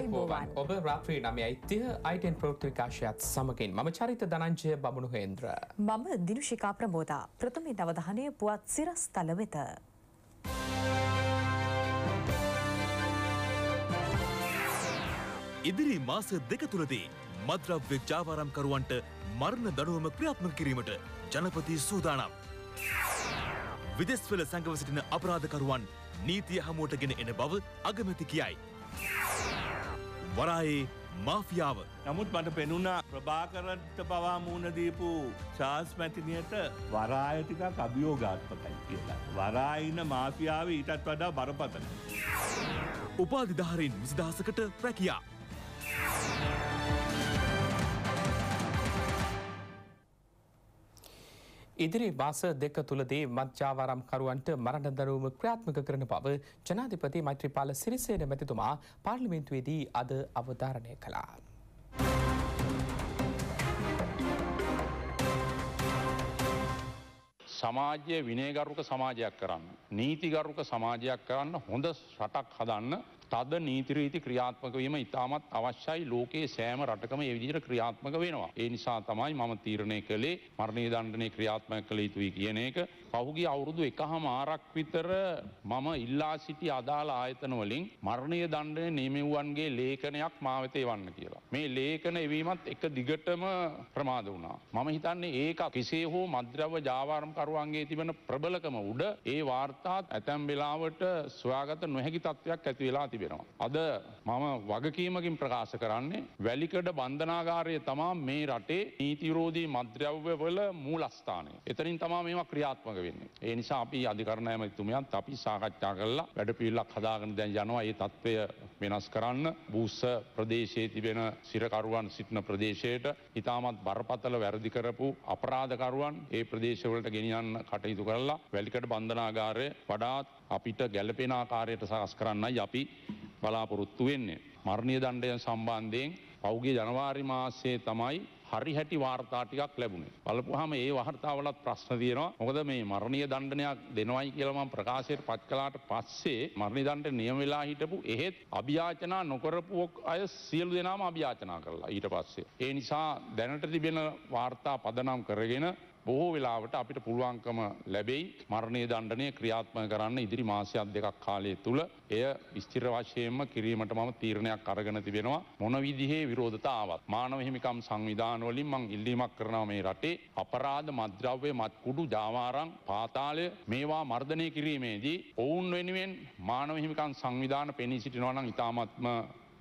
අයිබෝවන් ඔබ රාත්‍රී නමය යිතිය අයිටන් ප්‍රෘතිකාශයත් සමගින් මම චරිත දනංජය බමුණු හේන්ද්‍ර. මම දිනුෂිකා ප්‍රමෝදා ප්‍රථමේ නවදහනය පුවත් සිරස් තල වෙත. ඉදිරි මාස දෙක තුළදී මද්‍රව්‍ය ජාවාරම්කරුවන්ට මරණ දනුවම ක්‍රියාත්ම කිරීමට ජනපති සූදානම්. විදෙස්වල සංගව සිටින අපරාධකරුවන් නීතිය හමුවට ගෙන එන බව අගමැති කියයි. වරායේ මාෆියාව. නමුත් මට පෙනුණා ප්‍රභාකරන්ට පවා මූුණදීපු චාස් මැතිනියට වරායතිකක් අභියෝගාත්පකයි කියලා. වරායින මාෆියාව ඊටත් වඩා බරපතන. උපාධිධාරයෙන් විසිදහසකට රැකයා. ඉදිරි මාස දෙක තුළදී මත්ජාවාරම්කරුවන්ට මරණ දරුවම ක්‍රියාත්මක කරන බව ජනාධිපති මෛත්‍රීපාල සිරිසේන මැතිතුමා පාර්ලිමේන්තුවේදී අද අවධාරණය කළා. සමාජය විනයගරුක සමාජයක් කරන්න. නීතිගරුක සමාජයක් කරන්න හොඳ රටක් හදන්න තද නීතිරීති ක්‍රියාත්මක වීම ඉතාමත් අවශ්‍යයි ලෝකයේ සෑම රටකම ඒ විදිහට ක්‍රියාත්මක වෙනවා. ඒ නිසා තමයි මම තීරණය කළේ මරණීය දණ්ඩනය ක්‍රියාත්මක කළ යුතුයි කියන එක පහුගේ අවුරුදු එකහම ආරක් විතර මම ඉල්ලා සිටි අදාළ ආයතන වලින් මරණය දණ්ඩන නිමව්වන්ගේ ලේඛනයක් මාවතේ වන්න කියලා. මේ ලේඛන එවීමත් එක දිගටම ප්‍රමාද වුණා. මම හිතන්නේ ඒක කිසේ හෝ මද්‍රව ජාවාරම්කරුවන්ගේ තිබෙන ප්‍රබලකම උඩ ඒ වාර්තාත් ඇතැම් වෙලාවට ස්වාගත නොහැකි තත්ත්වයක් ඇති වෙලා තිබෙනවා. අද මම වගකීමකින් ප්‍රකාශ කරන්නේ වැලිකඩ බන්ධනාගාරය තමා මේ රටේ නීතිරෝධී මද්‍රව්‍ය වල මූලස්ථානය. එතනින් තමා මේවා ක්‍රියාත්මක සහභාග වෙන්නේ. ඒ නිසා අපි අධිකරණ ඇමතිතුමයන් අපි සාකච්ඡා කරලා වැඩපිළිවෙලක් හදාගෙන දැන් යනවා ඒ తත්වය වෙනස් කරන්න බූස්ස ප්‍රදේශයේ තිබෙන සිරකරුවන් සිටින ප්‍රදේශයට ඉතාමත් බරපතල වැරදි කරපු අපරාධකරුවන් ඒ ප්‍රදේශවලට ගෙනියන්න කටයුතු කරලා වැලිකඩ බන්ධනාගාරය වඩාත් අපිට ගැලපෙන ආකාරයට සකස් කරන්නයි අපි බලාපොරොත්තු වෙන්නේ. මරණීය දණ්ඩය සම්බන්ධයෙන් පෞගේ ජනවාරි මාසයේ තමයි හරි හැටි වාර්තා ටිකක් ලැබුණේ. බලපුවාම ඒ වාර්තාවලත් ප්‍රශ්න තියෙනවා. මොකද මේ මරණීය දණ්ඩනයක් දෙනවයි කියලා මම ප්‍රකාශයට පත් කළාට පස්සේ මරණීය දණ්ඩ නියම වෙලා හිටපු එහෙත් අභියාචනා නොකරපු අය සියලු දෙනාම අභියාචනා කරලා ඊට පස්සේ. ඒ නිසා දැනට තිබෙන වාර්තා පදනම් කරගෙන බොහෝ වෙලාවට අපිට පුළුවන්කම ලැබෙයි මරණය දණ්ඩනය ක්‍රියාත්ම කරන්න ඉදිරි මාසයක් දෙකක් කාලය තුළ එය විස්තිර වශයෙන්ම කිරීමට මම තීරණයක් අරගෙන තිබෙනවා මොනවිදිහේ විරෝධතාවත් මානව හිමිකම් සංවිධානවලින් මං ඉල්ලීමක් කරනවා මේ රටේ අපරාධ මද්‍රව්‍ය මත්කුඩු ජාවාරං පාතාලය මේවා මර්ධනය කිරීමේදී ඔවුන් වෙනුවෙන් මානව හිමිකම් සංවිධාන පෙනී සිටිනවනම් ඉතාමත්ම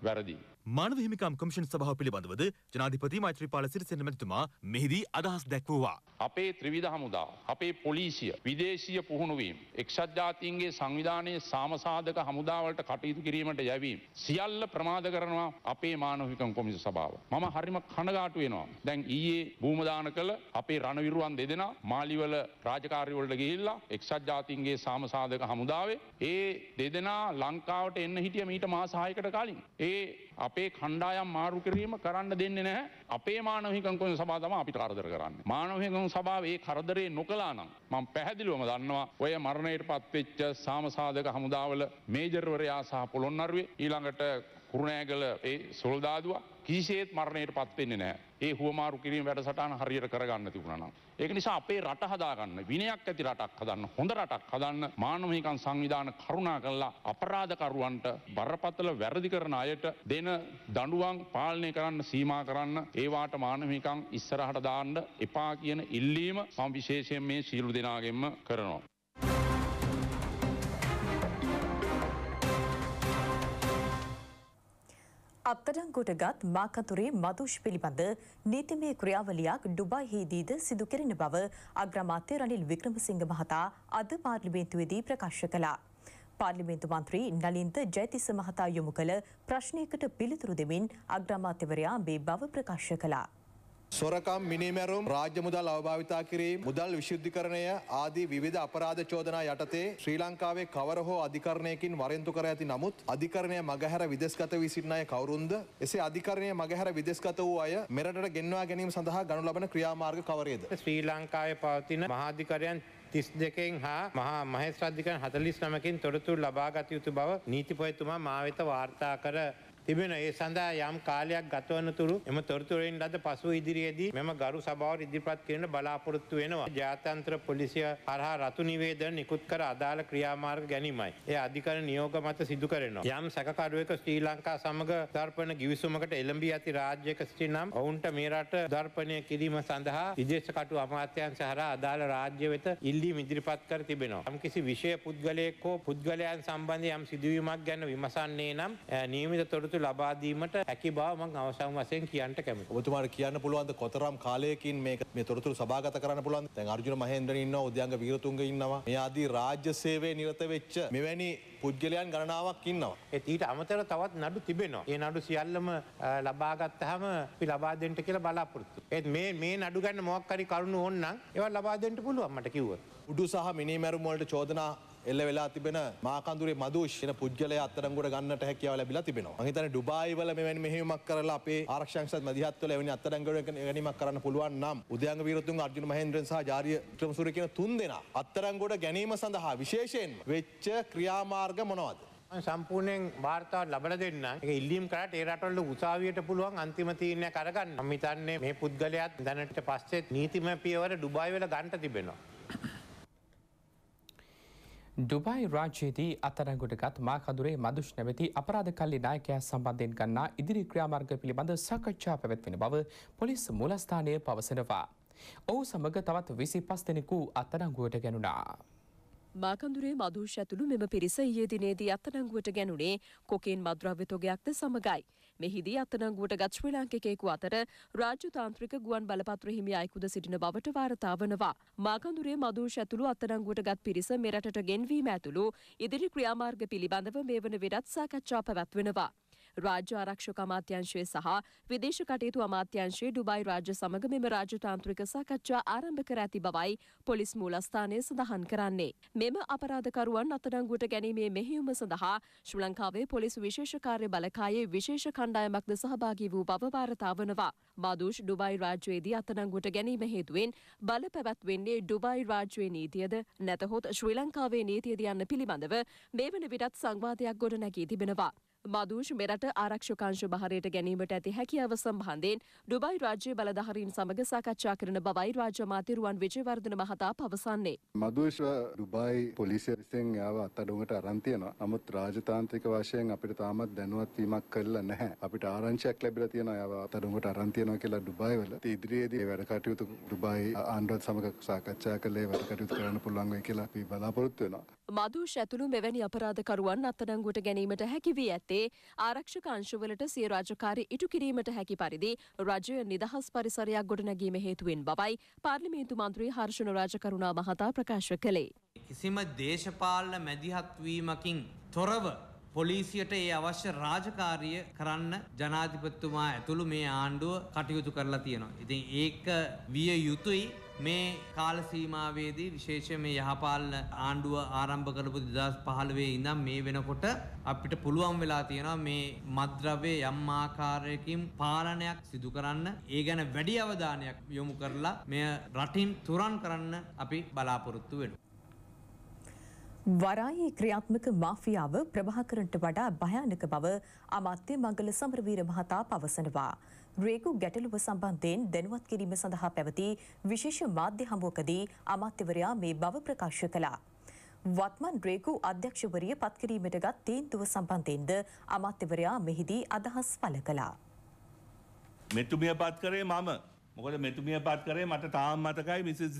වැරදිී. මානව හිමිකම් කොමිෂන් සභාව පිළිබඳවද ජනාධිපති මෛත්‍රීපාල සිරිසේන මැතිතුමා මෙහිදී අදහස් දැක්වුවා. අපේ ත්‍රිවිධ හමුදා, අපේ පොලිසිය, විදේශීය පුහුණුවීම්, එක්සත් ජාතීන්ගේ සංවිධානයේ සාමසාධක හමුදාවලට කටයුතු කිරීමට යැවීම සියල්ල ප්‍රමාද කරනවා අපේ මානව හිමිකම් කොමිෂන් සභාව. මම හරිම කනගාටු වෙනවා. දැන් ඊයේ භූමදාන කළ අපේ රණවිරුවන් දෙදෙනා මාලිවල රාජකාරිවලට ගිහිල්ලා එක්සත් ජාතීන්ගේ සාමසාධක හමුදාවේ ඒ දෙදෙනා ලංකාවට එන්න හිටිය මීට මාස 6කට කලින්. ඒ අපේ කණ්ඩායම් මාරු කිරීම කරන්න දෙන්නේ නැහැ අපේ මානවහිකංකොන් සබාතම අපි කරදර කරන්න. මානවහිකං සභාවේ කරදරේ නොකලානම් මං පැහැදිලිවම දන්නවා ඔය මරණයට පත්වෙච්ච සාමසාධක හමුදාවල මේජර්වරයා සහ පොළොන්නරුවේ ඊළඟට කුරුණෑගල ඒ සොල්දාදුවා කිසිේත් මරණයට පත්වෙන්නේ නෑ ඒ හුවමාරු කිරීම වැඩසටාන හරියට කරගන්න තිබුණනම්. ඒක නිසා අපේ රට හදාගන්න විනයක් ඇති රටක් හදන්න හොඳ රටක් හදන්න මානමහිකන් සංවිධාන කරුණා කල්ලා අපරාධකරුවන්ට බරපතල වැරදි කරන අයට දෙන දඩුවන් පාලනය කරන්න සීම කරන්න ඒවාට මානමිකං ඉස්සරහට දාන්න එපා කියන ඉල්ලීම සම්විශේෂයෙන් මේ සීලු දෙනාගෙන්ම කරනවා. අත්තරංගුට ගත් මාකතුරේ මදුෂ් පිළිබඳ නීතිමය ක්‍රියාවලියක් ඩුබයිහිදීද සිදු කෙරෙන බව අග්‍රමාත්‍ය රනිල් වික්‍රමසිංහ මහතා අද පාර්ලිමේන්තුවේදී ප්‍රකාශ කළා. පාර්ලිමේන්තු මන්ත්‍රී නලින්ද ජයතිස්ස මහතා යොමු කළ ප්‍රශ්නයකට පිළිතුරු දෙමින් අග්‍රාමාත්‍යවරයා මේ බව ප්‍රකාශ කළා. සොරකම් මිනිමැරුම් රාජ්‍ය මුදල් අවභාවිතා කිරීම මුදල් විශුද්ධිකරණය ආදී විවිධ අපරාධ චෝදනා යටතේ ශ්‍රී ලංකාවේ කවර හෝ අධිකරණයකින් වරෙන්තු කර ඇති නමුත් අධිකරණය මගහැර විදෙස්ගත වී සිටින අය කවුරුන්ද එසේ අධිකරණය මගහැර විදෙස්ගත වූ අය මෙරටට ගෙන්වා ගැනීම සඳහා ගනු ලබන ක්‍රියාමාර්ග කවරේද ශ්‍රී ලංකාවේ පවතින මහාධිකරයන් තිස් දෙකෙන් හා මහා මහෙස්රද්ධිකන් හතලිස් නමකින් තොරතුරු ලබාගත යුතු බව නීතිපොයතුමා මාවිත වාර්තා කර තිබෙන ඒ සඳහා යම් කාලයක් ගතවන තුරු එම තොරතුරෙන් ලද පසු ඉදිරියේදී මෙම ගරු සභාවට ඉදිරිපත් කරන බලාපොරොත්තු වෙනවා. ජාත්‍යන්තර පොලිසිය හරහා රතු නිවේදන නිකුත් කර අදාළ ක්‍රියාමාර්ග ගැනීමයි. ඒ අධිකරණ නියෝග මත සිදු කරනවා. යම් සැකකරුවෙකු ශ්‍රී ලංකා සමග දර්පණ ගිවිසුමකට එළඹී ඇති රාජ්‍යයක සිටිනම් ඔවුන්ට මේ රට දර්පණය කිරීම සඳහා විදේශ කටු අමාත්‍යාංශ හරහා අදාළ රාජ්‍ය වෙත ඉල්ලීම් ඉදිරිපත් කර තිබෙනවා. යම්කිසි විශේෂ පුද්ගලයෙක් හෝ පුද්ගලයන් සම්බන්ධ යම් සිදුවීමක් ගැන විමසන්නේ නම් නියමිත තොරතුරු තොරතුරු ලබාදීමට හැකි බව මං අවසන් වශයෙන් කියන්නට කැමති. ඔබතුමාට කියන්න පුළුවන්ද කොතරම් කාලයකින් මේක මේ තොරතුරු සභාගත කරන්න පුළුවන්? දැන් අර්ජුන මහේන්ද්‍රන් ඉන්නවා, උද්‍යංග වීරතුංග ඉන්නවා. මේ ආදී රාජ්‍ය සේවයේ නිරත වෙච්ච මෙවැනි පුද්ගලයන් ගණනාවක් ඉන්නවා. ඒත් ඊට අමතරව තවත් නඩු තිබෙනවා. ඒ නඩු සියල්ලම ලබා ගත්තාම අපි ලබා දෙන්නට කියලා බලාපොරොත්තු. ඒත් මේ මේ නඩු ගන්න මොකක් හරි කරුණු ඕන නම් ඒවා ලබා දෙන්න පුළුවන් මට කිව්වොත්. උඩු සහ මිනි මැරුම් වලට චෝදනා එල්ල වෙලා තිබෙන මාකන්දුරේ මදෂන පුද්ගල අත්තරගට ගන්නට හැකියාව ලැබිලා තිබෙනවා හිතන ඩුබයිවල මෙවැනි මෙහෙමක් කරලා අපේ ආරක්ෂංස මදිහත්වල එවැනි අත්තරංගට ගැනීමක් කරන්න පුළුවන් නම් උදයන් විරුතුන් අර්ජුන මහන්ද්‍රෙන් සහ ජාරිය ත්‍රමසුර කියන තුන් දෙෙන අත්තරංගොඩ ගැනීම සඳහා විශේෂයෙන් වෙච්ච ක්‍රියාමාර්ග මොනවද. සම්පූර්ණයෙන් වාර්තාව ලබල දෙන්න එක ඉල්ලීම් කරට ඒරටල්ල උසාවියට පුළුවන් අන්තිමතිීනය කරගන්න අමිතන්නේ මේ පුද්ගලයක් දැනට පස්සෙත් නීතිම පියවර ඩුබයිවල ගන්ට තිබෙනවා. ඩුබයි රාජ්‍යයේදී අතරගොඩගත් මාකදුරේ මදුෂ් නැමැති අපරාධ කල්ලි නායකයා සම්බන්ධයෙන් ගන්නා ඉදිරි ක්‍රියාමාර්ග පිළිබඳ සාකච්ඡා පැවැත්වෙන බව පොලිස් මූලස්ථානය පවසනවා. ඔහු සමග තවත් විසි පස් දෙනෙකු අත්අඩංගුවට ගැනුණා. මාකඳුරේ මදුෂ් ඇතුළු මෙම පිරිස ඊයේ දිනේදී අත්අඩංගුවට ගැනුණේ කොකේන් මද්‍රව්‍ය තොගයක්ද සමගයි. මෙහිදී අත්අඩංගුවට ගත් ශ්‍රී ලාංකිකයෙකු අතර රාජ්‍ය තාන්ත්‍රික ගුවන් බලපත්‍ර හිමි අයෙකුද සිටින බවට වාර්තා වනවා. මාකඳුරේ මදූෂ් ඇතුළු අත්අඩංගුවට ගත් පිරිස මෙරටට ගෙන්වීම ඇතුළු ඉදිරි ක්‍රියාමාර්ග පිළිබඳව මේ වන විරත් සාකච්ඡා පැවැත්වෙනවා. රාජ්‍ය ආරක්ෂක අමාත්‍යංශය සහ විදේශ කටයුතු අමාත්‍යංශයේ ඩුබායි රාජ්‍ය සමග මෙම රාජ්‍යතාන්ත්‍රික සාකච්ඡා ආරම්භ කර ඇති බවයි පොලිස් මූලස්ථානය සඳහන් කරන්නේ. මෙම අපරාධකරුවන් අත්අඩංගුවට ගැනීමේ මෙහෙයුම සඳහා ශ්‍රී ලංකාවේ පොලිස් විශේෂ කාර්ය බලකායේ විශේෂ කණ්ඩායමක්ද සහභාගී වූ බව වාර්තා වනවා. බාදූෂ් ඩුබායි රාජ්‍යයේදී අත්අඩංගුවට ගැනීම හේතුවෙන් බල පැවැත්වෙන්නේ ඩුබායි රාජ්‍යයේ නීතියද නැතහොත් ශ්‍රී ලංකාවේ නීතියද යන්න පිළිබඳව මේ වන විටත් සංවාදයක් ගොඩ නැගී තිබෙනවා. මදූෂ් මෙරට ආරක්ෂකංශ භාරයට ගැනීමට ඇති හැකියාව සම්බන්ධයෙන් ඩුබයි රාජ්‍ය බලධහරින් සමඟ සාකච්ඡා කරන බවයි රාජ්‍ය මාතිරුවන් විජයවර්ධන මහතා පවසන්නේ. මදූෂ්ව ඩුබයි පොලිසිය විසින් යාව අත්තඩුවට අරන්තියනවා. නමුත් රාජතාන්ත්‍රික වශයෙන් අපිට තාමත් දැනුවත් වීමක් කරලා නැහැ. අපිට ආරංචියක් ලැබිලා තියෙනවා යාව අත්තඩුවට අරන්තියනවා කියලා ඩුබයි වල. ඉදිරියේදී වැඩ කටයුතු ඩුබයි ආණ්ඩුවත් සමඟ සාකච්ඡා කළේ වැඩ කටයුතු කරන්න පුළුවන් වෙයි කියලා අපි බලාපොරොත්තු වෙනවා. මදුෂ් ඇතුළු මෙවැනි අපරාධකරුවන් අත්අඩංගුවට ගැනීමට හැකි වී ඇත්තේ ආරක්ෂක අංශවලට සිය රාජකාරි ඉටු කිරීමට හැකි පරිදි රජය නිදහස් පරිසරයක් ගොඩනැගීම හේතුවෙන් බවයි පාර්ලිමේන්තු මන්ත්‍රී හර්ෂණ රාජකරුණා මහතා ප්‍රකාශ කළේ. කිසිම දේශපාලන මැදිහත්වීමකින් තොරව පොලිසියට ඒ අවශ්‍ය රාජකාරිය කරන්න ජනාධිපතිතුමා ඇතුළු මේ ආණ්ඩුව කටයුතු කරලා තියෙනවා. ඉතින් ඒක විය යුතුයි මේ කාල සීමාවේදී විශේෂයෙන් මේ යහපාලන ආණ්ඩුව ආරම්භ කරපු 2015 ඉඳන් මේ වෙනකොට අපිට පුළුවන් වෙලා තියෙනවා මේ මද්ද්‍රව්‍ය යම් ආකාරයකින් පාලනයක් සිදු කරන්න ඒ ගැන වැඩි අවධානයක් යොමු කරලා මෙය රටින් තුරන් කරන්න අපි බලාපොරොත්තු වෙනවා. වරායේ ක්‍රියාත්මක මාෆියාව ප්‍රභාකරන්ට වඩා භයානක බව අමාත්‍ය මංගල සමරවීර මහතා පවසනවා. ග්‍රේකු ගැටලුව සම්බන්ධයෙන් දැනුවත් කිරීම සඳහා පැවති විශේෂ මාධ්‍ය හමුවකදී අමාත්‍යවරයා මේ බව ප්‍රකාශ කළා. වත්මන් ග්‍රේකු අධ්‍යක්ෂවරිය පත්කිරීමටගත් තීන්දුව සම්බන්ධයෙන්ද අමාත්‍යවරයා මෙහිදී අදහස් පළ කළා. මෙතුමිය පත් කරේ මම. මොකද මෙතුමිය පත් කරේ මට තාම මතකයි මිසිස්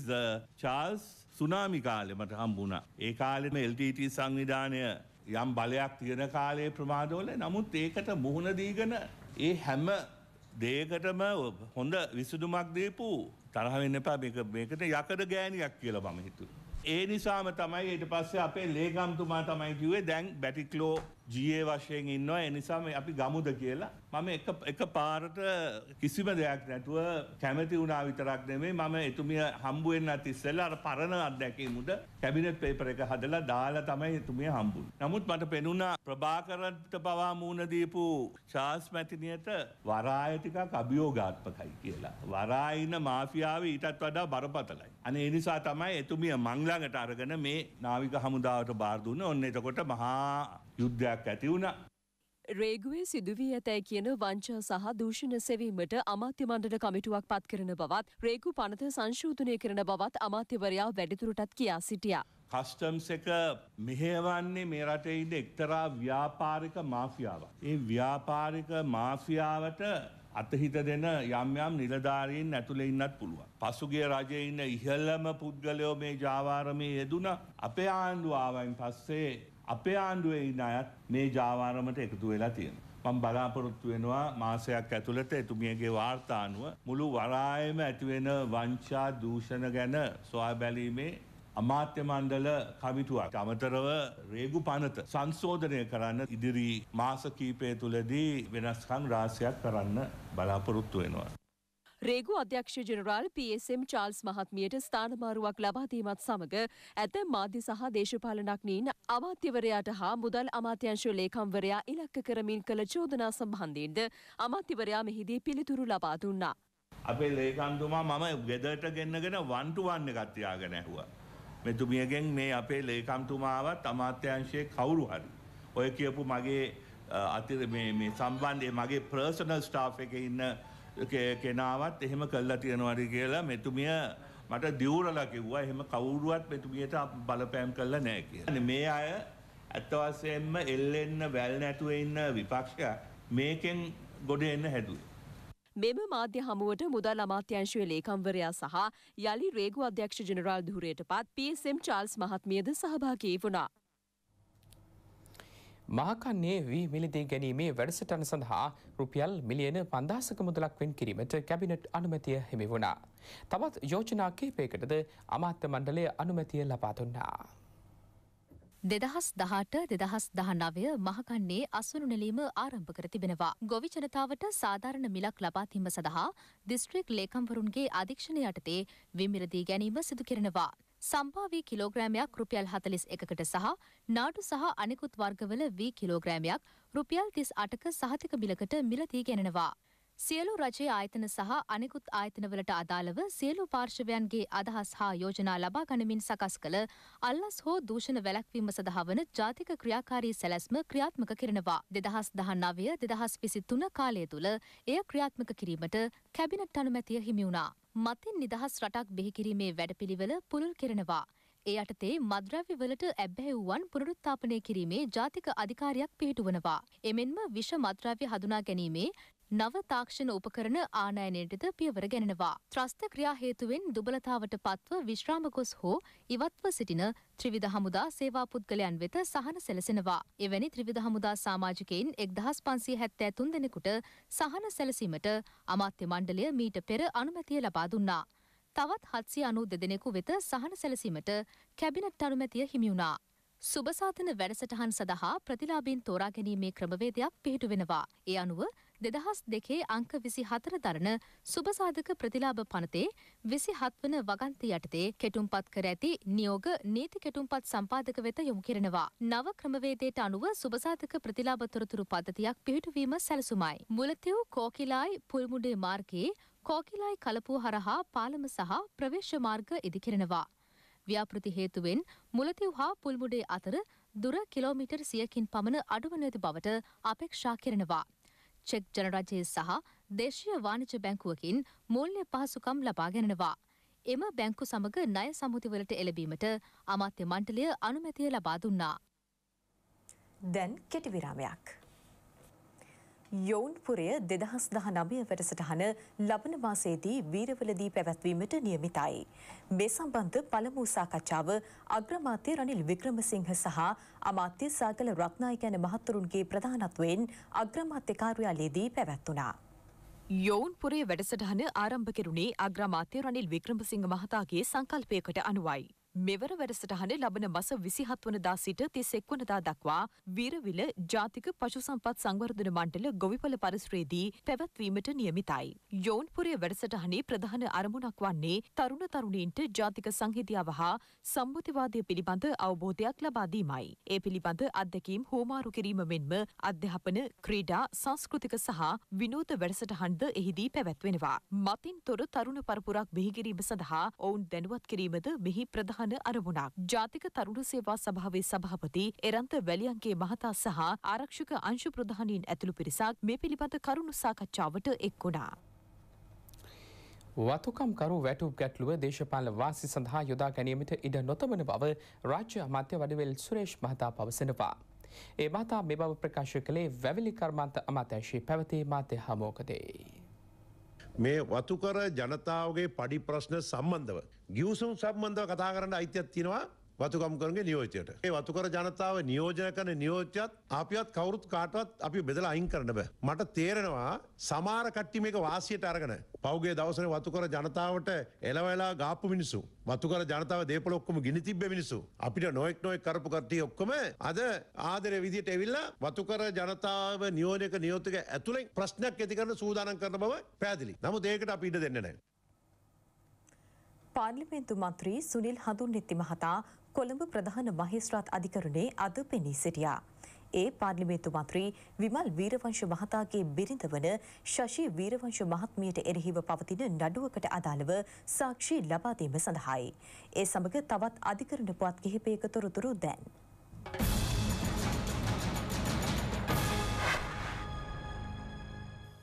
චාල්ස් uh, සුනාමි කාලෙ මට හම්බුණා. ඒ කාලෙම LTT සංවිධානය යම් බලයක් තියෙන කාලයේ ප්‍රමාදවල නමුත් ඒකට මුහුණ දීගෙන ඒ හැම දේකටම හොඳ විසුදුමක් දීපු තරහවෙන්න එපා මේකට යකඩ ගෑනියක් කියලා මම හිතුවා. ඒ නිසාම තමයි ඊට පස්සේ අපේ ලේකම්තුමා තමයි කිව්වේ දැන් බැටික්ලෝ ජයේ වශයෙන් ඉන්නවා එනිසාම අපි ගමුද කියලා මම එක පාරට කිසිම දෙයක් නැතුව කැමති වුණා විතරක් නෙමේ මම එතුමිය හම්බුවෙන් අතිස්සෙල්ලා අර පරණ අත්දැකීමුද කැබිනට් පේපර එක හදලා දාලා තමයි එතුමිය හම්බුන්. නමුත් මට පෙනුණා ප්‍රභාකරන්ට පවා මූුණ දීපු ශාස් මැතිනියට වරායතිකක් අභියෝගාත්මකයි කියලා. වරායින මාෆියාව ඊටත් වඩා බරපතලයි. අනේ එනිසා තමයි එතුමිය මංලඟට අරගෙන මේ නාවික හමුදාවට බාර්දුන්න ඔන්න එතකොට මහා යුද්ධයක් ඇති වුණා. රේගුවේ සිදුවී ඇතැයි කියන වංචා සහ දූෂණ සෙවීමට අමාත්‍ය මණ්ඩල කමිටුවක් පත් කරන බවත් රේගු පනත සංශෝධනය කරන බවත් අමාත්‍යවරයා වැඩිදුරටත් කියා සිටියා. කස්ටම්ස් එක මෙහෙවන්නේ මේ රටේ ඉඳ එක්තරා ව්‍යාපාරික මාෆියාවක්. ඒ ව්‍යාපාරික මාෆියාවට අතහිත දෙන යම් යම් නිලධාරීන් ඇතුළේ ඉන්නත් පුළුවන්. පසුගිය රජයේ ඉන්න ඉහළම පුද්ගලයෝ මේ ජාවාරමේ යෙදුණා. අපේ ආණ්ඩුව ආවයින් පස්සේ අපේ ආණ්ඩුවේ ඉන්න අයත් මේ ජාවාරමට එකතු වෙලා තියෙනවා. මම බලාපොරොත්තු වෙනවා මාසයක් ඇතුළත එතුමියගේ වාර්තානුව මුළු වරායම ඇතිවෙන වංචා දූෂණ ගැන සොයා බැලීමේ අමාත්‍ය මණ්ඩල කමිටුවක් අමතරව රේගු පනත සංශෝධනය කරන්න ඉදිරි මාස කීපය තුළදී වෙනස්කම් රාශියක් කරන්න බලාපොරොත්තු වෙනවා. රේගු අධ්‍යක්ෂ ජනරාල් පSM චාල්ස් මහත්මියට ස්ථානමාරුවක් ලබාදීමත් සමඟ ඇතැම් මාධ්‍ය සහ දේශපාලනක්නීන් අමාත්‍යවරයාට හා මුදල් අමාත්‍යංශ ලේකම්වරයා ඉලක්ක කරමින් කළ චෝදනා සම්බන්ධීන්ද අමාත්‍යවරයා මෙහිදී පිළිතුරු ලබා දුන්නා. අපේ ලේකම්තුමා මම ගෙදරට ගෙන්නගෙන වන්ටුවන්න ගත්තියාගෙන ඇහුවා. මෙතුමියගෙන් මේ අපේ ලේකම්තුමාවත් අමාත්‍යංශයේ කවුරු හරි. ඔය කියපු මගේ අති මේ සම්බන්ධය මගේ ප්‍රර්සනල් ස්ටාෆ් එක ඉන්න කෙනාවත් එහෙම කල්ලා තියෙනවාරි කියලා මෙතුමිය මට දියවරලා කිව්වා එහෙම කවුරුවත් මෙතුමියට බලපෑම් කල්ලා නෑ කිය. මේ අය ඇත්තවසයෙන්ම එල්ලෙන්න වැල් නැතුව ඉන්න විපක්ෂ මේකෙන් ගොඩ එන්න හැදුවේ. මෙම මාධ්‍ය හමුවට මුදල් අමාත්‍යංශයේ ලේකම්වරයා සහ යළි රේගු අධ්‍යක්ෂ ජනරාල් ධුරයට පත් PSM චාල්ස් මහත්මියද සහභාගී වුණා. මහකන්නේ වී මිලදී ගැනීමේ වැඩසටන සඳහා රුපියල් මිලියන පන්දාසක මුදලක් වෙන් කිරීමට කැබිනට් අනුමැතිය හිමි වුණා. තවත් යෝජනා කීපයකටද අමාත්‍ය මණ්ඩලය අනුමැතිය ලබා දුන්නා. දෙදහස් දහට දෙදහස් දහනවය මහකන්නේ අසුනුනැලීම ආරම්භ කර තිබෙනවා. ගොවි ජනතාවට සාධාරණ මිලක් ලබාතිම සඳහා දිස්ත්‍රික් ලේකම්වරුන්ගේ අධීක්ෂණයටතේ විමිරදී ගැනීම සිදුකරනවා. සම්භාවී කිලෝග්‍රෑමයක් රුපියල් හතලිස් එකකට සහ නාඩු සහ අනෙකුත් වර්ගවල වී කිලෝග්‍රෑමයක් රුපියල් තිස් අටක සහතික බිලකට මිලදී ගෙනෙනවා. සියලු රජයේ ආයතන සහ අනෙකුත් ආයතනවලට අදාළව සියලු පාර්ශවයන්ගේ අදහස් හා යෝජනා ලබා ගනිමින් සකස් කළ අල්ලස් හෝ දූෂණ වැලැක්වීම සඳහා වන ජාතික ක්‍රියාකාරී සැලැස්ම ක්‍රියාත්මක කරනවා. දෙදහස් දහනවය දෙදහස් විසි තුන කාලය තුළ එය ක්‍රියාත්මක කිරීමට කැබිනට් අනුමැතිය හිමිවුණා. මතින් නිදහස් රටක් බෙහිකිරීමේ වැඩපිළිවෙල පුළුල් කෙරෙනවා. ඒ අටතේ මද්‍රව්‍ය වලට ඇබ්බැහිවුවන් පුනරුත්ථාපනය කිරීමේ ජාතික අධිකාරයක් පිහිටුවනවා. එමෙන්ම විෂ මද්‍රව්‍ය හඳුනා ගැනීමේ නව තාක්ෂණ උපකරණ ආනයනයටද පියවර ගැනෙනවා. ත්‍රස්ත ක්‍රියා හේතුවෙන් දුබලතාවට පත්ව විශ්‍රාමකොස් හෝ ඉවත්ව සිටින ත්‍රිවිධ හමුදා සේවා පුද්ගලයන් වෙත සහන සැලසෙනවා. එවැනි ත්‍රිවිධ හමුදා සාමාජිකයින් එක්දහස් පන්සිය හැත්තෑ තුන් දෙනෙකුට සහන සැලසීමට අමාත්‍ය මණ්ඩලය මීට පෙර අනුමැතිය ලබා දුන්නා. තවත් හත්සිය අනු දෙදෙනෙකු වෙත සහන සැලසීමට කැබිනට් අනුමැතිය හිමිවුණා. සුභසාතන වැඩසටහන් සඳහා ප්‍රතිලාබීන් තෝරා ගැනීමේ ක්‍රමවේදයක් පිහිටු වෙනවා. ඒ අනුව දෙදහස් දෙකේ අංක විසි හතර දරන සුභසාධක ප්‍රතිලාභ පනතේ විසි හත්වන වගන්ති යටතේ කෙටුම්පත් කර ඇති නියෝග නීති කෙටුම්පත් සම්පාධක වෙත යොමු කරනවා. නව ක්‍රමවේදයට අනුව සුභසාධක ප්‍රතිලාභ තොරතුරු පද්ධතියක් පිහිටුවීම සැලසුමයි. මුලතිව් කෝකිලායි පුල්මුඩේ මාර්ගයේ කෝකිලායි කලපුව හරහා පාලම සහ ප්‍රවේශ මාර්ග ඉදිකරෙනවා. ව්‍යාපෘති හේතුවෙන් මුලතිව් හා පුල්මුඩේ අතර දුර කිලෝමීටර් සියකින් පමණ අඩුවනති බවට අපේක්ෂා කරනවා. චෙක් ජනරජයේ සහ දේශීය වාණිජ බැංකුවකින් මූල්‍ය පහසුකම් ලබා ගැනෙනවා. එම බැංකු සමඟ ණය සමුතිවලට එළබීමට අමාත්‍ය මණ්ඩලය අනුමැතිය ලබා දුන්නා. දැන් කෙටිවිරාමයක්. යෝන්පුරය දෙදහස් දහ නමය වැඩසටහන ලබන මාසේදී වීරවලදී පැවැත්වීමට නියමිතයි. මේ සම්බන්ධ පළමු සාකච්ඡාව අග්‍රමාත්‍ය රනිල් වික්‍රමසිංහ සහ අමාත්‍ය සාගල රත්නායකයන මහත්තුරුන්ගේ ප්‍රධානත්වයෙන් අග්‍රමාත්‍ය කාර්යාලයේදී පැවැත්වුණා. යෝන්පුරේ වැඩසටහන ආරම්භ කෙරුණේ අග්‍රමාත්‍ය රනිල් වික්‍රමසිංහ මහතාගේ සංකල්පයකට අනුවයි. මෙවර වැඩසටහන ලබන මස විසිහත් වනදා සිට තිස්සෙක් වනදා දක්වා වීරවිල ජාතික පශු සම්පත් සංවර්ධන මණ්ඩල ගොවිපල පරිශ්‍රයේදී පැවැත්වීමට නියමිතයි. යෝන්පුරය වැඩසටහනේ ප්‍රධාන අරමුණක් වන්නේ තරුණ තරුණීන්ට ජාතික සංහිතියාව හා සම්බෘතිවාදය පිළිබඳ අවබෝධයක් ලබාදීමයි. ඒ පිළිබඳ අත්දැකීම් හෝමාරු කිරීම මෙන්ම අධ්‍යාපන ක්‍රීඩා සංස්කෘතික සහ විනෝත වැඩසටහන්ද එහිදී පැවැත්වෙනවා. මතින් තොර තරුණ පරපුරක් බිහිකිරීම සඳහා ඔවුන් දැනුවත් කිරීමද මෙහි ප්‍රධාන ප්‍රධාන අරමුණක්. ජාතික තරුණ සේවා සභාවේ සභාපති එරන්ත වැලියන්ගේ මහතා සහ ආරක්ෂක අංශ ප්‍රධානීන් ඇතුළු පිරිසක් මේ පිළිබඳ කරුණු සාකච්ඡාවට එක් වුණා. වතුකම්කරු වැටුප් ගැටලුව දේශපාල වාසි සඳහා යොදා ගැනීමට ඉඩ නොතබන බව රාජ්‍ය අමාත්‍ය වඩවෙල් සුරේෂ් මහතා පවසනවා. ඒ මහතා මේ බව ප්‍රකාශ කළේ වැවිලි කර්මාන්ත අමාත්‍යංශයේ පැවති මාත්‍ය හමෝකදේ. මේ වතුකර ජනතාවගේ පඩි ප්‍රශ්න සම්බන්ධව. ගියවසුම් සම්බන්ධව කතා කරන්න අයිත්‍යත් තිනවා වතුකම්කරගේ නියෝජයට ඒ වතුකර ජනතාව නියෝජන කන නියෝජ්‍යත් අපිත් කවරුත් කාටවත් අපි බෙදල අයින් කරන බ. මට තේරෙනවා සමාර කට්ටි මේක වාසියට අරගෙන පෞගේ දවසන වතුකර ජනතාවට එලවෙලා ගාපු මිනිසු. වතුකර ජනතාව දේපල ඔක්කම ගිනි තිබ මිනිසු. අපිට නොෙක් නොයි කරපු කට්ටිය ඔක්කම අද ආදර විදිට එවිල්ලා වතුකර ජනතාව නියෝජක නියෝතික ඇතුළෙන් ප්‍රශ්නයක් ඇතිකරන සූදානන් කරන බව පැදිලි. නමු ඒකට අපිට දෙන්නනෑ. පාර්ලිමේන්තු මන්ත්‍රී සුනිල් හඳුන් නිත්ති මහතා කොළඹ ප්‍රධාන මහිස්ත්‍රාත් අධිකරණයේ අද පෙනී සිටියා. ඒ පාර්ලිමේන්තු මන්ත්‍රී විමල් වීරවංශ මහතාගේ බිරිඳ වන ශෂී වීරවංශ මහත්මියට එරෙහිව පවතින නඩුවකට අදාළව සාක්ෂි ලබා දීම සඳහායි. ඒ සමග තවත් අධිකරණ පුවත් කිහිපයක තොරතුරු දැන්.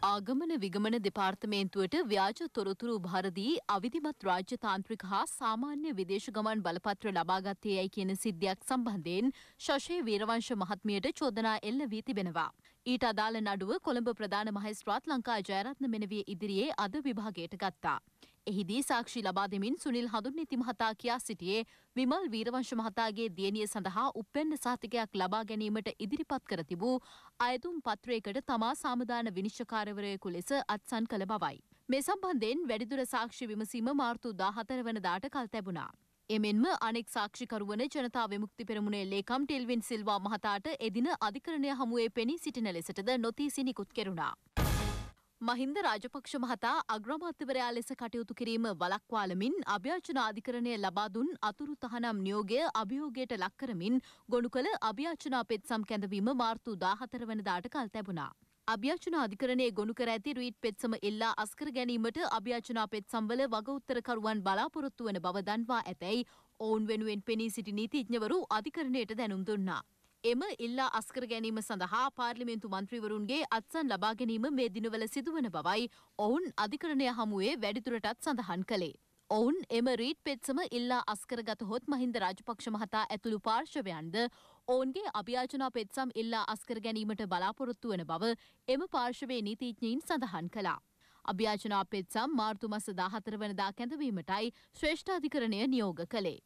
ආගමන විගමන දෙපාර්තමේන්තුවට ව්‍යාජ තොරතුරු භාරදී අවිධිමත් රාජ්‍යතාන්ත්‍රික හා සාමාන්‍ය විදේශ ගමන් බලපත්‍ර ලබාගත්තේ යැයි කියන සිද්ධියක් සම්බන්ධයෙන් ශෂය වීරවංශ මහත්මියට චෝදනා එල්ල වී තිබෙනවා. ඊට අදාළ නඩුව කොළඹ ප්‍රධාන මහේස්ත්‍රාත් ලංකා ජයරත්න මෙනවිය ඉදිරියේ අද විභාගයට ගත්තා. එහිදී සාක්ෂි ලබා දෙමින් සුනිල් හඳුන්නිති මහතා කියා සිටියේ විමල් වීරවංශ මහතාගේ දියණිය සඳහා උපෙන්න සහතිකයක් ලබා ගැනීමට ඉදිරිපත් කර තිබූ අයතුම් පත්‍රයකට තමා සාමදාන විනිශ්චකාරවරයෙකු ලෙස අත්සන් කළ බවයි. මේ සම්බන්ධයෙන් වැඩිදුර සාක්ෂි විමසීම මාර්තු 14 වනදාට කල් තැබුණා. එමෙන්ම අනෙක් සාක්ෂිකරුවන ජනතා විමුක්ති පෙරමුණේ ලේකම් ටෙල්වින් සිල්වා මහතාට එදින අධිකරණය හමුවේ පෙනී සිටින ලෙසටද නොතීසි නිකුත් කෙරුණා. මහින්ද රාජපක්ෂ මහතා අග්‍රමාත්‍යවරයා ලෙස කටයුතු කිරීම වලක්වාලමින් අභ්‍යාචන අධිකරණය ලබා දුන් අතුරු තහනම් නියෝගය අභියෝගයට ලක් කරමින් ගොනු කළ අභ්‍යාචනා පෙත්සම් කැඳවීම මාර්තු 14 වනදාට කල් තැබුණා. අභ්‍යාචනා අධිකරණයේ ගොනු කර ඇති රීට් පෙත්සම එල්ලා අස්කර ගැනීමට අභ්‍යාචනා පෙත්සම්වල වගඋත්තරකරුවන් බලාපොරොත්තු වන බව දන්වා ඇතැයි ඔවුන් වෙනුවෙන් පෙනී සිටි නීතිඥවරු අධිකරණයට දැනුම් දුන්නා. එම ඉල්ලා අස්කර ගැනීම සඳහා පාර්ලිමේන්තු මන්ත්‍රීවරුන්ගේ අත්සන් ලබා ගැනීම මේ දිනවල සිදුවන බවයි ඔවුන් අධිකරණය හමුවේ වැඩිදුරටත් සඳහන් කළේ. ඔවුන් එම රීට් පෙත්සම ඉල්ලා අස්කරගත හොත් මහින්ද රාජපක්ෂ මහතා ඇතුළු පාර්ශවයන්ද ඔවුන්ගේ අභ්‍යාචනා පෙත්සම් ඉල්ලා අස්කර ගැනීමට බලාපොරොත්තු වන බව එම පාර්ශවයේ නීතිඥයින් සඳහන් කළා. අභ්‍යාචනා පෙත්සම් මාර්තු මස 14 වනදා කැඳවීමටයි ශ්‍රේෂ්ඨාධිකරණය නියෝග කළේ.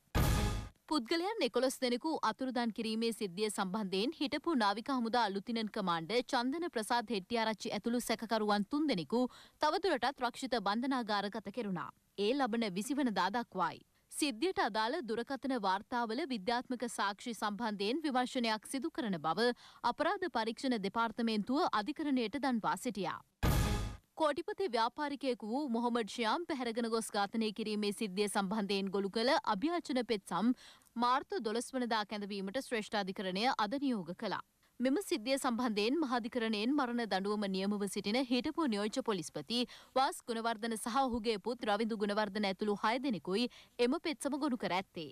පුද්ගලයන් එකොළොස් දෙනෙකු අතුරුදන් කිරීමේ සිද්ධිය සම්බන්ධයෙන් හිටපු නාවික හමුදා ලුතිනන් කමාන්ඩ චන්දන ප්‍රසාද් හෙට්ටිආරච්චි ඇතුළු සැකකරුවන් තුන් දෙනෙකු තවදුරටත් රක්ෂිත බන්ධනාගාරගත කෙරුණා. ඒ ලබන විසිවන දාදක්වායි. සිද්ධියට අදාළ දුරකථන වාර්තාවල විද්‍යාත්මක සාක්ෂි සම්බන්ධයෙන් විවර්ශනයක් සිදු කරන බව අපරාධ පරීක්ෂණ දෙපාර්තමේන්තුව අධිකරණයට දන්වා සිටියා. කෝටිපති ව්‍යාපාරිකයෙකු වූ මොහොමඩ් ෂයාම් පැහැරගෙන ගොස් ඝාතනය කිරීමේ සිද්ධිය සම්බන්ධයෙන් ගොළු කළ අභ්‍යාචන පෙත්සම් මාර්තු දොළස් වනදා කැඳවීමට ශ්‍රේෂ්ඨාධිකරණය අද නියෝග කළා. මෙම සිද්ධිය සම්බන්ධයෙන් මහාධිකරණයෙන් මරණ දඬුවම නියමව සිටින හිටපු නියෝජ්‍ය පොලිස්පති වාස් ගුණවර්ධන සහ ඔහුගේ පුත් රවිදු ගුණවර්ධන ඇතුළු හය දෙනෙකුයි එම පෙත්සම ගොනු කර ඇත්තේ.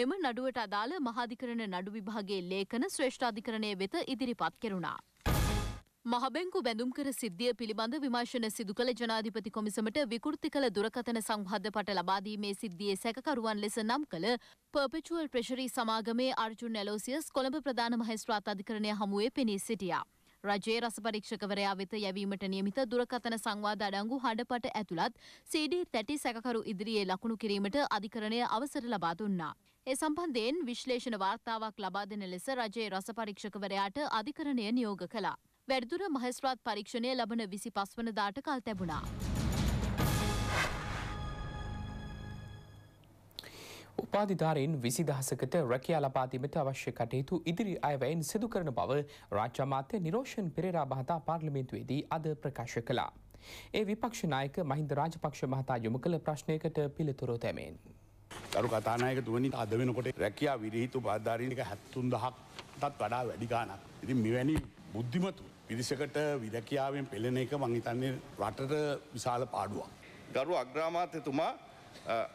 මෙම නඩුවට අදාළ මහාධිකරණ නඩු විභාගේ ලේඛන ශ්‍රේෂ්ඨාධිකරණය වෙත ඉදිරිපත් කෙරුණා. මහබැංකු බැඳුම් කර සිද්ධිය පිළිබඳ විමර්ශන සිදු කළ ජනාධිපති කොමිසමට විකෘති කළ දුරකථන සංහද පට ලබාදීමේ සිද්ධියේ සැකකරුවන් ලෙස නම් කළ පර්පිචුවල් ප්‍රෙෂරී සමාගමේ අර්ජුන් ඇලෝසියස් කොළඹ ප්‍රධාන මහස්ත්‍රාත් අධිකරණය හමුවේ පෙනී සිටියා. රජයේ රසපරීක්ෂකවරයා වෙත යැවීමට නියමිත දුරකථන සංවාද අඩංගු හඬපට ඇතුළත් සීඩී තැටි සැකකරු ඉදිරියේ ලකුණු කිරීමට අධිකරණය අවසර ලබා දුන්නා. ඒ සම්බන්ධයෙන් විශ්ලේෂණ වාර්තාවක් ලබා දෙන ලෙස රජයේ රසපරීක්ෂකවරයාට අධිකරණය නියෝග කළා. වැඩදුර මහස්ත්‍රාත් පරීක්ෂණය ලබන විසි පස්වනදාට කල් තැබුණා. උපාධිධාරයෙන් විසි දහසකට රැකයා ලබාදීමට අවශ්‍ය කටයුතු ඉදිරි අයවැයෙන් සිදු කරන බව රාජ්‍යමාත්‍ය නිරෝෂන් පෙරරා මහතා පාර්ලිමේන්තුවේදී අද ප්‍රකාශ කළා. ඒ විපක්ෂනායක මහින්ද රාජපක්ෂ මහතා යොමු කළ ප්‍රශ්නයකට පිළිතුරු තැමෙන්. දරු කතානායක තුවනි අද වෙනකොට රැකයා විරහිතු පාධාරීනික හැත්තුන් දහක් තත් වඩා වැඩිගානක්. ඉතින් මෙවැනි බුද්ධිමතු පිරිසකට විදැකියාවෙන් පෙළෙන එක මංහිතන්නේ රටට විශාල පාඩුවක්. ගරු අග්‍රාමාත්‍යතුමා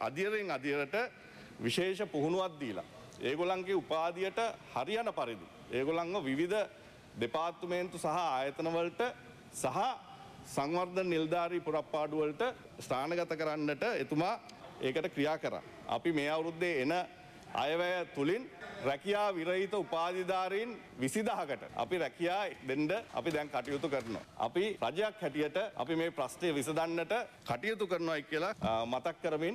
අධියරෙන් අධියරට විශේෂ පුහුණුවත් දීලා. ඒගොලන්ගේ උපාදියට හරියන පරිදි. ඒගොලංග විවිධ දෙපාත්තුමේන්තු සහ ආයතනවලට සහ සංවර්ධ නිල්ධාරී පුරප්පාඩුවලට ස්ථානගත කරන්නට එතුමා ඒකට ක්‍රියා කර. අපි මේ අවුරුද්දේ එන අයවැය තුළින් රැකයා විරහිත උපාධිධාරීන් විසිදහකට අපි රැකයා දෙන්ඩ අපි දැන් කටයුතු කරනවා. අපි රජයක් හැටියට අපි මේ ප්‍රශ්ටය විසදන්නට කටයුතු කරනවා කියලා මතක් කරමින්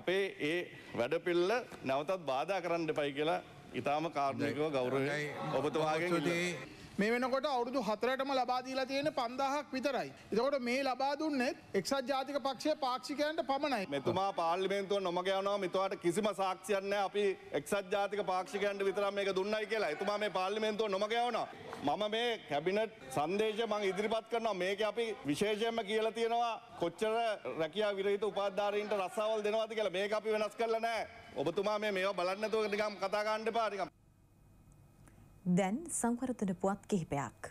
අපේ ඒ වැඩපිල්ල නැවතත් බාධා කරන්න දෙපයි කියලා ඉතාම කාර්ණයකව ගෞරවයි ඔබතුවාගෙන්. මේ වෙනකොට අවුරුදු හතරටම ලබාදීලා තියෙන පන්දාහක් විතරයි. එතකොට මේ ලබා දුන්නෙත් එක්සත් ජාතික පක්ෂය පාක්ෂිකයන්ට පමණයි. මෙතුමා පාර්ලිමේන්තුව නොමග යනවා මෙතුවාට කිසිම සාක්ෂියක් නැහැ අපි එක්සත් ජාතික පාක්ෂිකයන්ට විතරක් මේක දුන්නයි කියලා. එතුමා මේ පාර්ලිමේන්තුව නොමග යනවා. මම මේ කැබිනට් සංදේශය මම ඉදිරිපත් කරනවා. මේක අපි විශේෂයෙන්ම කියලා තියෙනවා කොච්චර රැකියා විරහිත උපාධිධාරීන්ට රස්සාවල් දෙනවද කියලා. මේක අපි වෙනස් කරලා නැහැ. ඔබතුමා මේ මේවා බලන්න නැතුව නිකම් කතා ගන්න එපා නිකම් දැන් සංවර්ධන පුවත් කිහිපයක්.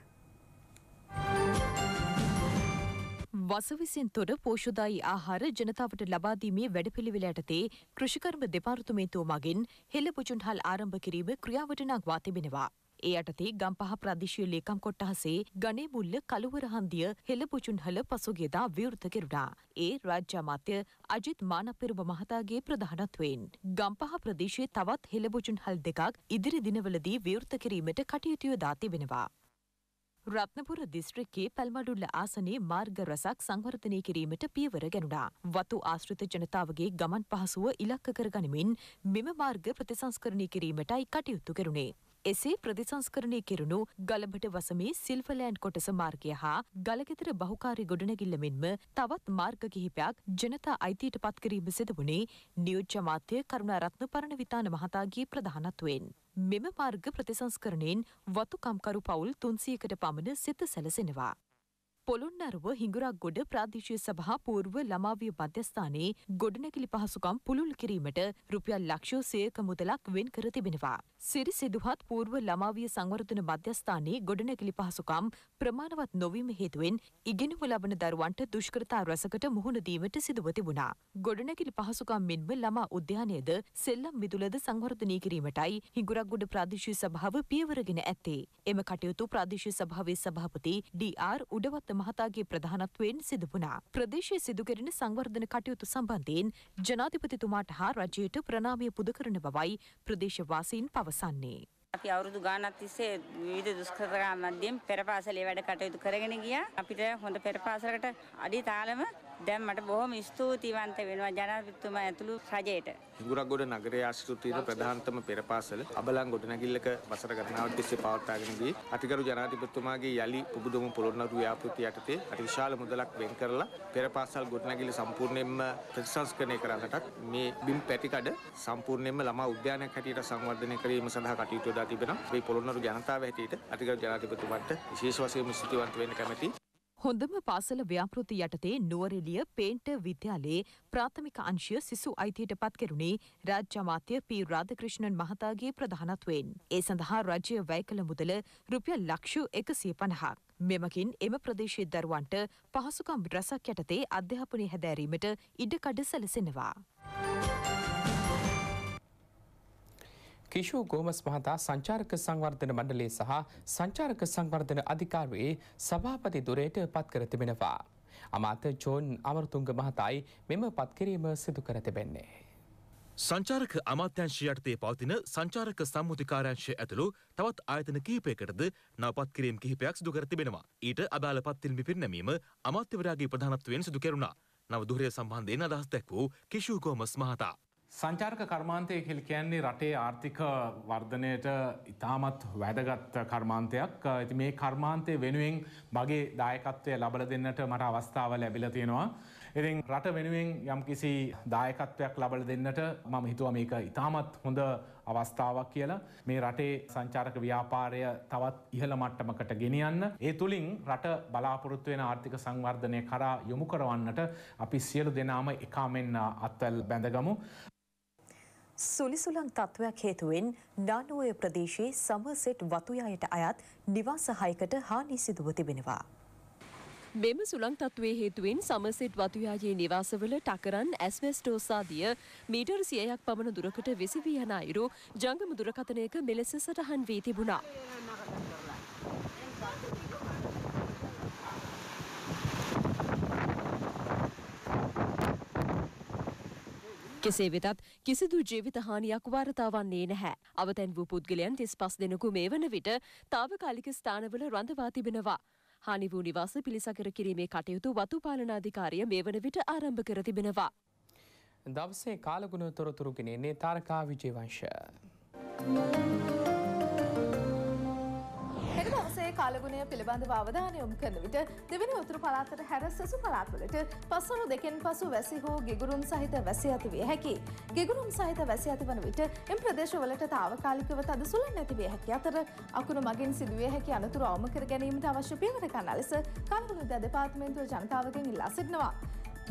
වසවිසින් තොර පෝෂුදායි ආහාර ජනතාවට ලබාදීමේ වැඩපිළිවෙල යටතේ කෘෂිකර්ම දෙපාර්තමේන්තුව මගින් හෙළ පුජුන්හල් ආරම්භ කිරීම ක්‍රියාවට නංවා තිබෙනවා. ඒ යටතේ ගම්පහ ප්‍රාදේශීය ලේකම් කොට්ටහසේ ගණේමුල්ල කළුවරහන්දිය හෙළපුචුන්හල පසුගියදා විවෘත කෙරුණා. ඒ රාජ්‍ය අමාත්‍ය අජිත් මානපිරුම මහතාගේ ප්‍රධානත්වයෙන් ගම්පහ ප්‍රදේශයේ තවත් හෙළපුචුන්හල් දෙකක් ඉදිරි දිනවලදී විවෘත කිරීමට කටයුතු යොදා තිබෙනවා. රත්නපුර දිස්ත්‍රික්කයේ පැල්මඩුල්ල ආසනයේ මාර්ග රසක් සංවර්ධනය කිරීමට පියවර ගැනුණා. වතු ආශ්‍රිත ජනතාවගේ ගමන් පහසුව ඉලක්ක කරගනිමින් මෙම මාර්ග ප්‍රතිසංස්කරණය කිරීමටයි කටයුතු කෙරුණේ. එසේ ප්‍රතිසංස්කරණය කෙරුණු ගලබට වසමේ සිල්වලෑන් කොටස මාර්ගය හා ගලගෙතර බහුකාරි ගොඩනැගිල්ල මෙන්ම තවත් මාර්ග කිහිපයක් ජනතා අයිතියට පත්කිරීම සිද වුණේ නියෝජ්‍ය මාත්‍ය කරුණාරත්න පරණවිතාන මහතාගේ ප්‍රධානත්වයෙන්. මෙම මාර්ග ප්‍රතිසංස්කරණයෙන් වතුකම්කරු පවුල් තුන්සියකට පමණ සිත සැලසෙනවා. පොළොන්නරුව හිඟුරක්ගොඩ ප්‍රාදේශීය සභා පූර්ව ළමාවිය මධ්‍යස්ථානයේ ගොඩනැගිලි පහසුකම් පුළුල් කිරීමට රුපියල් ලක්ෂ සියක මුදලක් වෙන් කර තිබෙනවා. සිරි සිදුහත් පූර්ව ළමාවිය සංවර්ධන මධ්‍යස්ථානයේ ගොඩනැගිලි පහසුකම් ප්‍රමාණවත් නොවීම හේතුවෙන් ඉගෙනුම ලබන දරුවන්ට දුෂ්කරතා රසකට මුහුණ දීමට සිදුව තිබුණා. ගොඩනැගිලි පහසුකම් මෙන්ම ළමා උද්‍යානයේද සෙල්ලම් විදුලද සංවර්ධනය කිරීමටයි හිඟුරක්ගොඩ ප්‍රාදේශීය සභාව පියවරගෙන ඇත්තේ. එම කටයුතු ප්‍රාදේශීය සභාවේ සභාපති ඩී.ආර්. උඩවත්ත අනුරාධපුරගුණතිස්ස මහතාගේ ප්‍රධානත්වයෙන් සිදුවුණා. ප්‍රදේශයේ සිදුකෙරෙන සංවර්ධන කටයුතු සම්බන්ධයෙන් ජනාධිපතිතුමාට හා රජයට ප්‍රණාමය පුද කරන බවයි ප්‍රදේශවාසීන් පවසන්නේ. අපි අවුරුදු ගානක් තිස්සේ විවිධ දුෂ්කරතා මැදින් පෙරපාසලේ වැඩ කටයුතු කරගෙන ගියා. අපිට හොඳ පෙරපාසලකට අඩි තාලම දැන් මට බොහොම ස්තුතිවන්ත වෙනවා ජනාධිපතිතුමා ඇතුළු රජයට. හිඟුරක්ගොඩ නගරයේ ආශ්‍රිත තියෙන ප්‍රධානතම පෙරපාසල අබලන් ගොඩනැගිල්ලක වසර ගණනාවක් තිස්සේ පවත්වාගෙන ගියේ අතිගරු ජනාධිපතිතුමාගේ යලි උබුදුම පොළොන්නරු ව්‍යාපෘති යටතේ අතිවිශාල මුදලක් වෙන් කරලා පෙරපාසල් ගොඩනැගිල්ල සම්පූර්ණයෙන්ම ප්‍රතිසංස්කරණය කරන්නටත් මේ බිම් පැටිකඩ සම්පූර්ණයෙන්ම ළමා උද්‍යානයක් හැටියට සංවර්ධනය කිරීම සඳහා කටයුතු යොදා තිබෙනවා. මේ පොළොන්නරු ජනතාව හැටියට අතිගරු ජනාධිපතිතුමාට විශේෂ වශයෙන් ස්තුතිවන්ත වෙන්න කැමැතියි. හොඳම පාසල ව්‍යාපෘති යටතේ නුවරෙලිය පේන්ට විද්‍යාලයේ ප්‍රාථමික අංශය සිසු අයිතියට පත් කෙරුණේ රාජ්‍ය අමාත්‍ය පී රාධකෘෂ්ණන් මහතාගේ ප්‍රධානත්වයෙන්. ඒ සඳහා රජය වැය කළ මුදල රුපියල් ලක්ෂ එකසිය පණහක්. මෙමකින් එම ප්‍රදේශයේ දරුවන්ට පහසුකම් රැසක් යටතේ අධ්‍යාපනය හැදෑරීමට ඉඩකඩ සැලසෙනවා. කිෂූ ගෝමස් මහතා සංචාරක සංවර්ධන මණ්ඩලේ සහ සංචාරක සංවර්ධන අධිකාරුවේ සභාපති දුරයට පත් කර තිබෙනවා. අමාත්‍ය ජෝන් අමරතුංග මහතායි මෙම පත්කිරීම සිදු කර තිබෙන්නේ. සංචාරක අමාත්‍යංශය යටතේ පවතින සංචාරක සම්මුතිකාරංශය ඇතුළු තවත් ආයතන කිහිපයකටද නවපත්කිරීම් කිහිපයක් සිදු කර තිබෙනවා. ඊට අදාළ පත්තිල්මි පිරිනැමීම අමාත්‍යවරයාගේ ප්‍රධානත්වයෙන් සිදු කෙරුණා. නව දුහරය සම්බන්ධයෙන් අදහස් දැක් වූ කිෂූ ගෝමස් මහතා. සංචාර්ක කර්මාන්තය කෙල් කියන්නේ රටේ ආර්ථික වර්ධනයට ඉතාමත් වැදගත් කර්මාන්තයක් ඇති මේ කර්මාන්තය වෙනුවෙන් මගේ දායකත්වය ලබල දෙන්නට මට අවස්ථාව ලැබිල තියෙනවා. එතින් රට වෙනුවෙන් යම්කිසි දායකත්වයක් ලබල දෙන්නට මම හිතුව මේක ඉතාමත් හොඳ අවස්ථාවක් කියලා මේ රටේ සංචාරක ව්‍යාපාරය තවත් ඉහළ මට්ටමකට ගෙනියන්න. ඒ තුළින් රට බලාපොරොත්තු වෙන ආර්ථික සංවර්ධනය කරා යොමු කරවන්නට අපි සියලු දෙනාම එකාමෙන් අත්වැල් බැඳගමු. සුලිසුලන් තත්ත්වයක් හේතුවෙන් නානුවය ප්‍රදේශයේ සමසෙට් වතුයායට අයත් නිවාස හයකට හානි සිදුව තිබෙනවා. මෙම සුළං තත්ත්වයේ හේතුවෙන් සමසෙට් වතුයායේ නිවාසවල ටකරන් ඇස්වස්ටෝසාදිය මීටර් සියයක් පමණ දුරකට විසිවී යන අයුරු ජංගම දුරකථනයක මෙලෙස සටහන් වී තිබුණා. කෙසේ වෙතත් කිසිදු ජීවිත හානියක් වාර්තා වන්නේ නැහැ. අවතැන් වූ පුද්ගලයන් 35 දෙනෙකු මේ වන විට తాවකාලික ස්ථානවල රඳවා තිබෙනවා. හානි වූ නිවාස පිළිසකර කිරීමේ කටයුතු වතු පාලනාධිකාරිය මේ වන විට ආරම්භ කර තිබෙනවා. දවසේ කාලගුණ තොරතුරු ගෙනෙන්නේ තාරකා විජේවංශ. Thank you. කාලගුණය පිළිබඳව අවධානය යොමු කරන විට දෙවනි උතුරු පළාතට හැර සෙසු පළාත්වලට පස්වරු දෙකෙන් පසු වැසි හෝ ගිගුරුම් සහිත වැසි ඇති විය හැකි. ගිගුරුම් සහිත වැසි ඇති වන විට එම් ප්‍රදේශවලට తాවකාලිකව තද සුළං ඇති විය හැකි අතර අකුණු මගින් සිදුවිය හැකි අනතුරු අවම කර ගැනීමට අවශ්‍ය පියවර ගන්න ලෙස කාලගුණ දෙපාර්තමේන්තුව ජනතාවගෙන් ඉල්ලා සිටිනවා.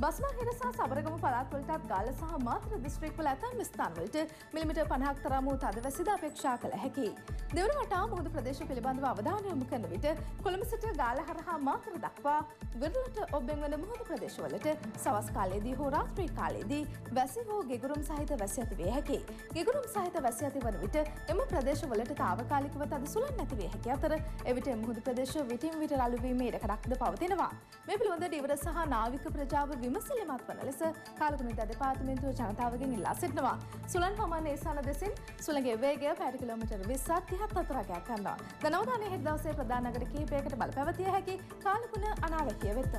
බස්මාහිර සහ සබරගම පළාත්වලටත් ගාල සහ මාතර දිස්ත්‍රික්වල ඇතැම් ස්ථාන්වලට මිලිමිට පණහක් තරම් වූ තද වැසිද අපේක්ෂා කළ හැකි. දෙවන වටා මුහුදු ප්‍රදේශ පිළිබඳව අවධානය යොමු කරන විට කොළඹ සිට ගාල හරහා මාතර දක්වා විරලට ඔබෙන් වන මුහුදු ප්‍රදේශවලට සවස් කාලයේදී හෝ රාත්‍රී කාලයේදී වැසි හෝ ගෙගුරුම් සහිත වැසි ඇති වේ හැකි. ගෙගුරුම් සහිත වැසි ඇති වන විට එම ප්‍රදේශවලට తాවකාලිකව තද සුළං නැති වේ හැකි අතර එවිට එම මුහුදු ප්‍රදේශ විටින් විට රළු වීමේ ඉඩකඩක්ද පවතිනවා. මේ පිළිබඳ ඩිවර සහ නාවික ප්‍රජාව විමසිලිමත් වන ලෙස කාලගුණිත දෙපාර්තමේන්තුව ජනතාවගෙන් ඉල්ලා සිටිනවා. සුළන් පමණ ඒසාන දෙසින් සුළගේ වේගය පැට කිලෝමීටර් 20ක් 30ක් අතරක් කරනවා. ධනවදානයේ හෙට දවසේ ප්‍රධාන නගර කිහිපයකට බල පැවතිය හැකි කාලගුණ අනාවැකිය වෙත.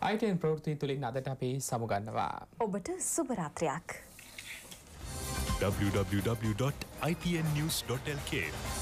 අයිටයෙන් ප්‍රෘතිය තුළින් අදට අපි සමුගන්නවා. ඔබට සුභරාත්‍රයක්. www.itnnews.lk